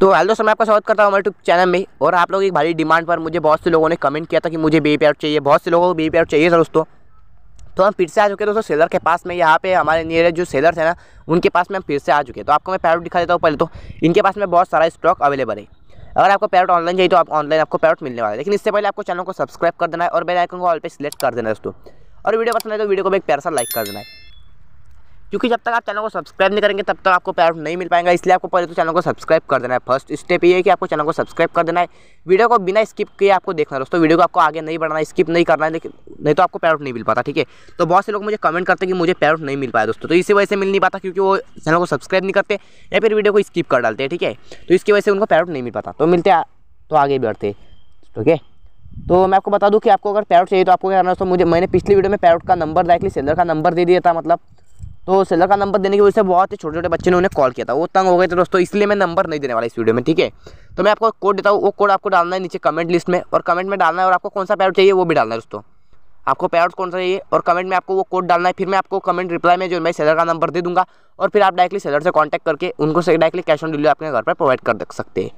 तो हेलो दोस्तों मैं आपका स्वागत करता हूँ हमारे यूट्यूब चैनल में और आप लोगों की भारी डिमांड पर मुझे बहुत से लोगों ने कमेंट किया था कि मुझे बी पैर चाहिए बहुत से लोगों को बी पैर चाहिए था दोस्तों तो हम फिर से आ चुके दोस्तों सेलर के पास में यहाँ पे हमारे नियर जो सेलर है ना उनके पास में हम फिर से आ चुके हैं तो आपको मैं पैरोट दिखा देता हूँ पहले तो इनके पास में बहुत सारा स्टॉक अवेलेबल है अगर आपको पैरट ऑनलाइन चाहिए तो आप ऑनलाइन आपको पैरट मिलने वाला है लेकिन इससे पहले आपको चैनल को सब्सक्राइब कर देना है और बेल आइकन को ऑल पे सिलेक्ट कर देना है दोस्तों और वीडियो पसंद आए तो वीडियो को एक प्यार सा लाइक कर देना है क्योंकि जब तक आप चैनल को सब्सक्राइब नहीं करेंगे तब तक आपको पैर नहीं मिल पाएगा इसलिए आपको पहले तो चैनल को सब्सक्राइब कर देना है फर्स्ट स्टेप ये है कि आपको चैनल को सब्सक्राइब कर देना है वीडियो को बिना स्किप किए आपको देखना है दोस्तों वीडियो को आपको आगे नहीं है स्किप नहीं करना है लेकिन नहीं तो आपको पैरट नहीं मिल पाता ठीक है तो बहुत से लोग मुझे कमेंट करते हैं कि मुझे पैरट नहीं मिल पाया दोस्तों तो इसी वजह से मिल नहीं पाता क्योंकि वो चैनल को सब्सक्राइब नहीं करते या फिर वीडियो को स्किप कर डालते हैं ठीक है तो इसकी वजह से उनको पैरट नहीं मिल पाता तो मिलते तो आगे बढ़ते ओके तो मैं आपको बता दूं कि आपको अगर पैरोट चाहिए तो आपको क्या करना दोस्तों मुझे मैंने पिछली वीडियो में पैरोट का नंबर डायरेक्टली सेलर का नंबर दे दिया था मतलब तो सेलर का नंबर देने की वजह से बहुत ही छोटे छोटे बच्चे ने उन्हें कॉल किया था वो तंग हो गए थे दोस्तों इसलिए मैं नंबर नहीं देने वाला इस वीडियो में ठीक है तो मैं आपको कोड देता हूँ वो कोड आपको डालना है नीचे कमेंट लिस्ट में और कमेंट में डालना है और आपको कौन सा पैरोट चाहिए वो भी डालना है दोस्तों आपको पैरोट कौन सा चाहिए और कमेंट में आपको वो कोड डालना है फिर मैं आपको कमेंट रिप्लाई में जो मैं सेलर का नंबर दे दूँगा और फिर आप डायरेक्टली सेलर से कॉन्टैक्ट करके उनको डायरेक्टली कैश ऑन डिलीवरी अपने घर पर प्रोवाइड कर सकते हैं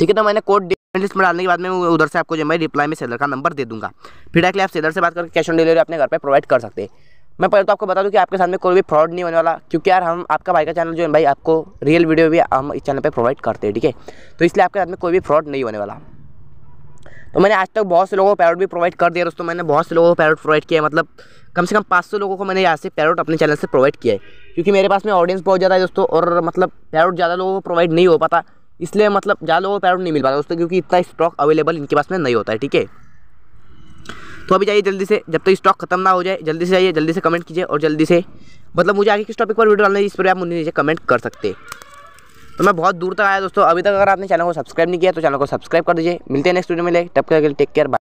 ठीक है तो मैंने कोड लिस्ट में डालने के बाद में उधर से आपको जो मैं रिप्लाई में सेलर का नंबर दे दूंगा फिर डायरेक्टली आप सेलर से बात करके कैश ऑन डिलीवरी अपने घर पर प्रोवाइड कर सकते हैं मैं पहले तो आपको बता दूं कि आपके सामने कोई भी फ्रॉड नहीं होने वाला क्योंकि यार हम आपका भाई का चैनल जो है भाई आपको रियल वीडियो भी हम इस चैनल पर प्रोवाइड करते हैं ठीक है तो इसलिए आपके साथ में कोई भी फ्रॉड नहीं होने वाला तो मैंने आज तक बहुत से लोगों को पैरोट भी प्रोवाइड कर दिया दोस्तों मैंने बहुत से लोगों को पैरोट प्रोवाइड किया मतलब कम से कम पाँच सौ लोगों को मैंने यहाँ से पैरोट अपने चैनल से प्रोवाइड किया है क्योंकि मेरे पास में ऑडियंस बहुत ज़्यादा है दोस्तों और मतलब पैरोट ज़्यादा लोगों को प्रोवाइड नहीं हो पाता इसलिए मतलब ज़्यादा लोगों को पैरोट नहीं मिल पाता दोस्तों क्योंकि इतना स्टॉक अवेलेबल इनके पास में नहीं होता है ठीक है तो अभी जाइए जल्दी से जब तक तो स्टॉक खत्म ना हो जाए जल्दी से जाइए जल्दी से कमेंट कीजिए और जल्दी से मतलब मुझे आगे किस टॉपिक पर वीडियो डालना है इस पर आप मुझे नीचे कमेंट कर सकते हैं तो मैं बहुत दूर तक आया दोस्तों अभी तक अगर आपने चैनल को सब्सक्राइब नहीं किया तो चैनल को सब्सक्राइब कर दीजिए मिलते हैं नेक्स्ट वीडियो में ले टप तक टेक केयर